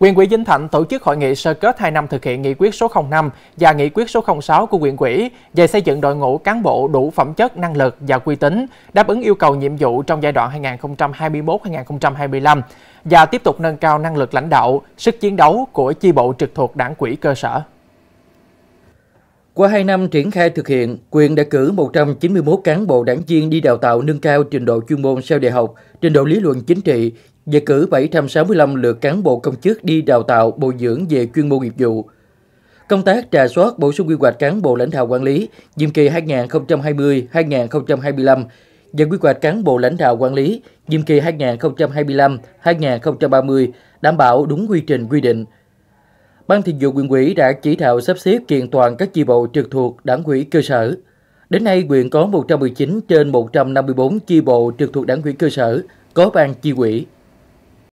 Quyền quỹ Vinh Thạnh tổ chức hội nghị sơ kết 2 năm thực hiện nghị quyết số 05 và nghị quyết số 06 của quyền quỹ về xây dựng đội ngũ cán bộ đủ phẩm chất, năng lực và uy tín, đáp ứng yêu cầu nhiệm vụ trong giai đoạn 2021-2025 và tiếp tục nâng cao năng lực lãnh đạo, sức chiến đấu của chi bộ trực thuộc đảng quỹ cơ sở. Qua 2 năm triển khai thực hiện, quyền đã cử 191 cán bộ đảng viên đi đào tạo nâng cao trình độ chuyên môn sau đại học, trình độ lý luận chính trị và cử 765 lượt cán bộ công chức đi đào tạo bồi dưỡng về chuyên môn nghiệp vụ. Công tác trà soát bổ sung quy hoạch cán bộ lãnh đạo quản lý nhiệm kỳ 2020-2025 và quy hoạch cán bộ lãnh đạo quản lý nhiệm kỳ 2025-2030 đảm bảo đúng quy trình quy định – Ban Thường vụ huyện ủy đã chỉ đạo sắp xếp kiện toàn các chi bộ trực thuộc đảng ủy cơ sở. Đến nay, huyện có 119 trên 154 chi bộ trực thuộc đảng ủy cơ sở có ban chi ủy.